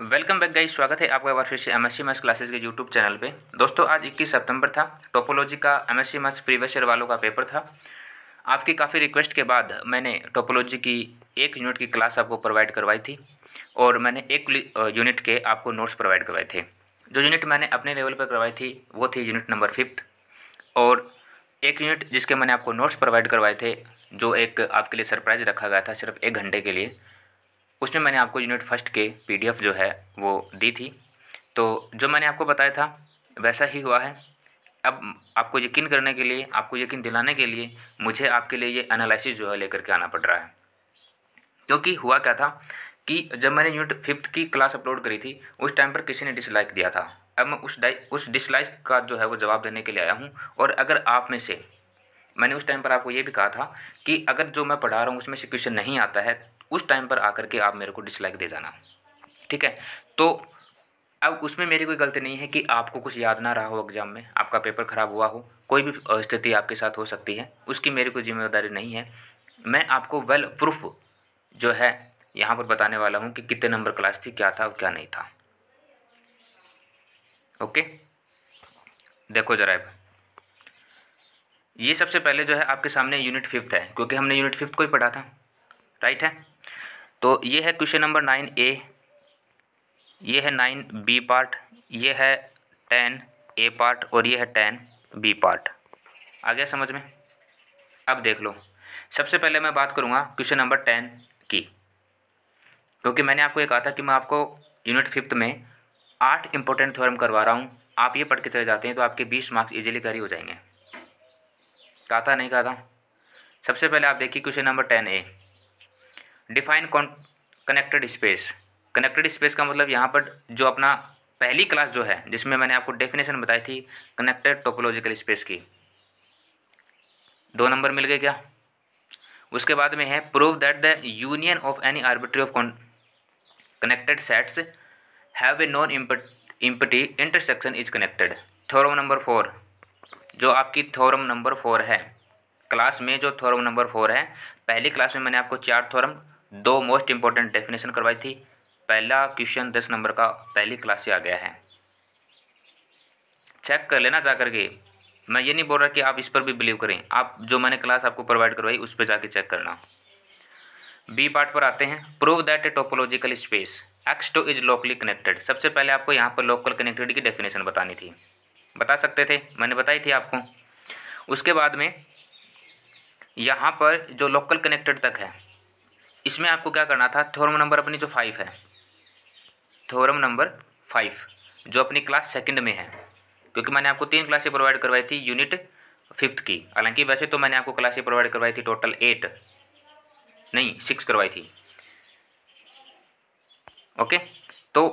welcome back guys स्वागत है आपका एक बार फिर से एम एस सी क्लासेस के यूट्यूब चैनल पे दोस्तों आज 21 सितंबर था टोपोलॉजी का M S C maths previous year वालों का पेपर था आपकी काफ़ी रिक्वेस्ट के बाद मैंने टोपोलॉजी की एक यूनिट की क्लास आपको प्रोवाइड करवाई थी और मैंने एक यूनिट के आपको नोट्स प्रोवाइड करवाए थे जो यूनिट मैंने अपने लेवल पर करवाई थी वो थी यूनिट नंबर फिफ्थ और एक यूनिट जिसके मैंने आपको नोट्स प्रोवाइड करवाए थे जो एक आपके लिए सरप्राइज़ रखा गया था सिर्फ एक घंटे के लिए उसमें मैंने आपको यूनिट फर्स्ट के पीडीएफ जो है वो दी थी तो जो मैंने आपको बताया था वैसा ही हुआ है अब आपको यकीन करने के लिए आपको यकीन दिलाने के लिए मुझे आपके लिए ये एनालिसिस जो है लेकर के आना पड़ रहा है क्योंकि हुआ क्या था कि जब मैंने यूनिट फिफ्थ की क्लास अपलोड करी थी उस टाइम पर किसी ने डिसलाइक दिया था अब मैं उस डाइ उस डिसलाइक का जो है वो जवाब देने के लिए आया हूँ और अगर आप में से मैंने उस टाइम पर आपको ये भी कहा था कि अगर जो मैं पढ़ा रहा हूँ उसमें से क्वेश्चन नहीं आता है उस टाइम पर आकर के आप मेरे को डिसलाइक दे जाना ठीक है तो अब उसमें मेरी कोई गलती नहीं है कि आपको कुछ याद ना रहा हो एग्ज़ाम में आपका पेपर ख़राब हुआ हो कोई भी स्थिति आपके साथ हो सकती है उसकी मेरी कोई जिम्मेदारी नहीं है मैं आपको वेल प्रूफ जो है यहाँ पर बताने वाला हूँ कि कितने नंबर क्लास थी क्या था और क्या नहीं था ओके देखो जरा ये सबसे पहले जो है आपके सामने यूनिट फिफ्थ है क्योंकि हमने यूनिट फिफ्थ को ही पढ़ा था राइट है तो ये है क्वेश्चन नंबर नाइन ए ये है नाइन बी पार्ट ये है टेन ए पार्ट और ये है टेन बी पार्ट आ गया समझ में अब देख लो सबसे पहले मैं बात करूँगा क्वेश्चन नंबर टेन की क्योंकि मैंने आपको ये कहा था कि मैं आपको यूनिट फिफ्थ में आठ इंपॉर्टेंट थ्योरम करवा रहा हूँ आप ये पढ़ के चले जाते हैं तो आपके बीस मार्क्स इजीली कैरी हो जाएंगे कहा था नहीं कहा था सबसे पहले आप देखिए question number ten A define connected space connected space का मतलब यहाँ पर जो अपना पहली क्लास जो है जिसमें मैंने आपको डेफिनेशन बताई थी कनेक्टेड टोपोलॉजिकल स्पेस की दो नंबर मिल गए क्या उसके बाद में है prove that the union of any arbitrary of connected sets have a non empty intersection is connected थोड़ा नंबर फोर जो आपकी थोरम नंबर फोर है क्लास में जो थोरम नंबर फोर है पहली क्लास में मैंने आपको चार थोरम दो मोस्ट इंपॉर्टेंट डेफिनेशन करवाई थी पहला क्वेश्चन दस नंबर का पहली क्लास से आ गया है चेक कर लेना जाकर के मैं ये नहीं बोल रहा कि आप इस पर भी बिलीव करें आप जो मैंने क्लास आपको प्रोवाइड करवाई उस पर जाके चेक करना बी पार्ट पर आते हैं prove that a topological space X two is locally connected सबसे पहले आपको यहाँ पर लोकल कनेक्टेड की डेफिनेशन बतानी थी बता सकते थे मैंने बताई थी आपको उसके बाद में यहाँ पर जो लोकल कनेक्टेड तक है इसमें आपको क्या करना था थोरम नंबर अपनी जो फाइव है थोरम नंबर फाइव जो अपनी क्लास सेकंड में है क्योंकि मैंने आपको तीन क्लासें प्रोवाइड करवाई थी यूनिट फिफ्थ की हालांकि वैसे तो मैंने आपको क्लासें प्रोवाइड करवाई थी टोटल एट नहीं सिक्स करवाई थी ओके तो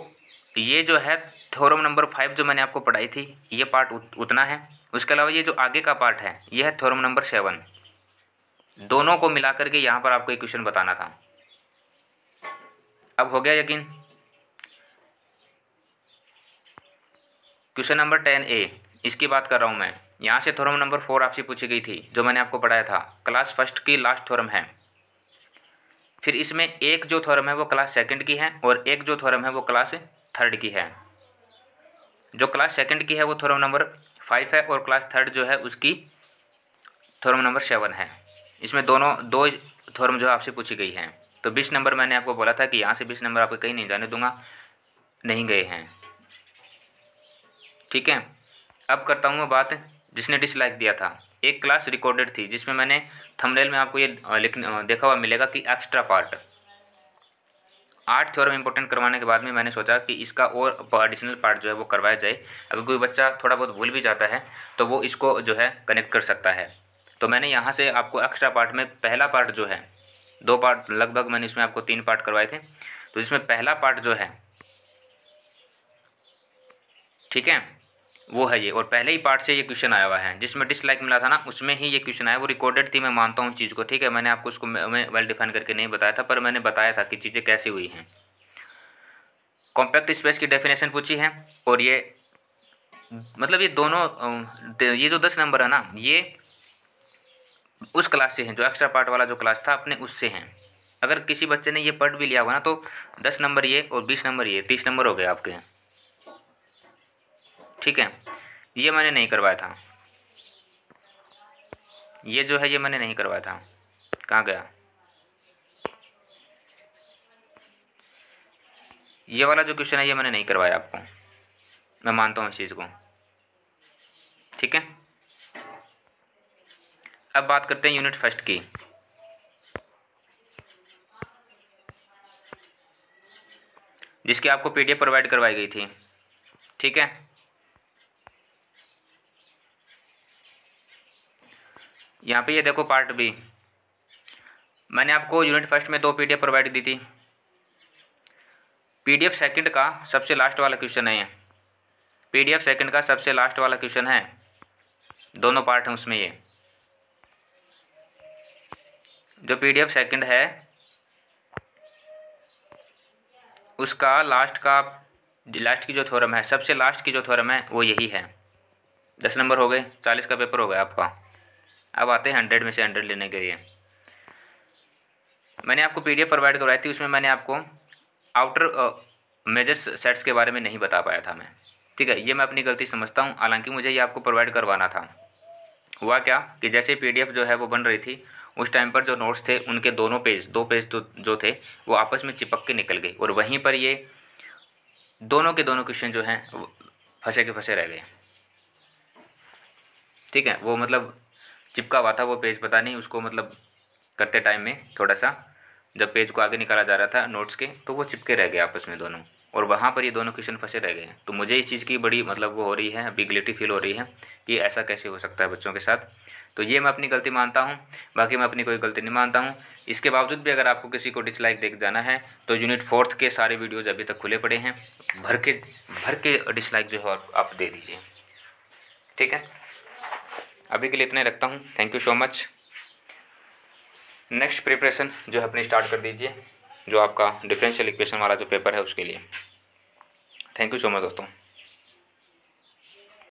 ये जो है थ्योरम नंबर फाइव जो मैंने आपको पढ़ाई थी ये पार्ट उतना है उसके अलावा ये जो आगे का पार्ट है ये है थ्योरम नंबर सेवन दोनों को मिला करके यहाँ पर आपको एक क्वेश्चन बताना था अब हो गया यकीन क्वेश्चन नंबर टेन ए इसकी बात कर रहा हूँ मैं यहाँ से थ्योरम नंबर फोर आपसे पूछी गई थी जो मैंने आपको पढ़ाया था क्लास फर्स्ट की लास्ट थ्योरम है फिर इसमें एक जो थ्योरम है वो क्लास सेकंड की है और एक जो थ्योरम है वो क्लास थर्ड की है जो क्लास सेकंड की है वो थोरम नंबर फाइव है और क्लास थर्ड जो है उसकी थोरम नंबर सेवन है इसमें दोनों दो थोरम जो है आपसे पूछी गई हैं तो बीस नंबर मैंने आपको बोला था कि यहाँ से बीस नंबर आपको कहीं नहीं जाने दूंगा नहीं गए हैं ठीक है अब करता हूँ मैं बात जिसने डिसलाइक दिया था एक क्लास रिकॉर्डेड थी जिसमें मैंने थंबनेल में आपको ये लिख देखा हुआ मिलेगा कि एक्स्ट्रा पार्ट आठ थ्योरम इंपॉर्टेंट करवाने के बाद में मैंने सोचा कि इसका और एडिशनल पार्ट जो है वो करवाया जाए अगर कोई बच्चा थोड़ा बहुत भूल भी जाता है तो वो इसको जो है कनेक्ट कर सकता है तो मैंने यहाँ से आपको एक्स्ट्रा पार्ट में पहला पार्ट जो है दो पार्ट लगभग मैंने इसमें आपको तीन पार्ट करवाए थे तो इसमें पहला पार्ट जो है ठीक है वो है ये और पहले ही पार्ट से ये क्वेश्चन आया हुआ है जिसमें डिसलाइक मिला था ना उसमें ही ये क्वेश्चन आया वो रिकॉर्डेड थी मैं मानता हूँ उस चीज़ को ठीक है मैंने आपको उसको मैं वेल डिफाइन करके नहीं बताया था पर मैंने बताया था कि चीज़ें कैसी हुई हैं कॉम्पैक्ट स्पेस की डेफिनेशन पूछी है और ये मतलब ये दोनों ये जो दस नंबर है ना ये उस क्लास से हैं जो एक्स्ट्रा पार्ट वाला जो क्लास था अपने उससे हैं अगर किसी बच्चे ने ये पढ़ भी लिया होगा ना तो दस नंबर ये और बीस नंबर ये तीस नंबर हो गए आपके ठीक है ये मैंने नहीं करवाया था ये जो है ये मैंने नहीं करवाया था कहाँ गया ये वाला जो क्वेश्चन है ये मैंने नहीं करवाया आपको मैं मानता हूँ इस चीज़ को ठीक है अब बात करते हैं यूनिट फर्स्ट की जिसकी आपको पीडीएफ प्रोवाइड करवाई गई थी ठीक है यहाँ पे ये देखो पार्ट बी मैंने आपको यूनिट फर्स्ट में दो पीडीएफ प्रोवाइड दी थी पीडीएफ सेकंड का सबसे लास्ट वाला क्वेश्चन है ये पीडीएफ सेकंड का सबसे लास्ट वाला क्वेश्चन है दोनों पार्ट हैं उसमें ये जो पीडीएफ सेकंड है उसका लास्ट का लास्ट की जो थोरम है सबसे लास्ट की जो थोरम है वो यही है दस नंबर हो गए चालीस का पेपर हो गया आपका अब आते हैं हंड्रेड में से हंड्रेड लेने के लिए मैंने आपको पी प्रोवाइड करवाई थी उसमें मैंने आपको आउटर मेजर्स सेट्स के बारे में नहीं बता पाया था मैं ठीक है ये मैं अपनी गलती समझता हूँ हालांकि मुझे ये आपको प्रोवाइड करवाना था हुआ क्या कि जैसे पीडीएफ जो है वो बन रही थी उस टाइम पर जो नोट्स थे उनके दोनों पेज दो पेज तो जो थे वो आपस में चिपक के निकल गए और वहीं पर ये दोनों के दोनों क्वेश्चन जो हैं फंसे के फंसे रह गए ठीक है वो मतलब चिपका हुआ था वो पेज पता नहीं उसको मतलब करते टाइम में थोड़ा सा जब पेज को आगे निकाला जा रहा था नोट्स के तो वो चिपके रह गए आपस में दोनों और वहाँ पर ये दोनों क्वेश्चन फंसे रह गए तो मुझे इस चीज़ की बड़ी मतलब वो हो रही है बिगलिटी फील हो रही है कि ऐसा कैसे हो सकता है बच्चों के साथ तो ये मैं अपनी गलती मानता हूँ बाकी मैं अपनी कोई गलती नहीं मानता हूँ इसके बावजूद भी अगर आपको किसी को डिसलाइक देख जाना है तो यूनिट फोर्थ के सारे वीडियोज़ अभी तक खुले पड़े हैं भर के भर के डिसलाइक जो है आप दे दीजिए ठीक है अभी के लिए इतना रखता हूँ thank you so much next preparation जो है अपनी स्टार्ट कर दीजिए जो आपका डिफरेंशियल इक्वेशन वाला जो पेपर है उसके लिए थैंक यू सो मच दोस्तों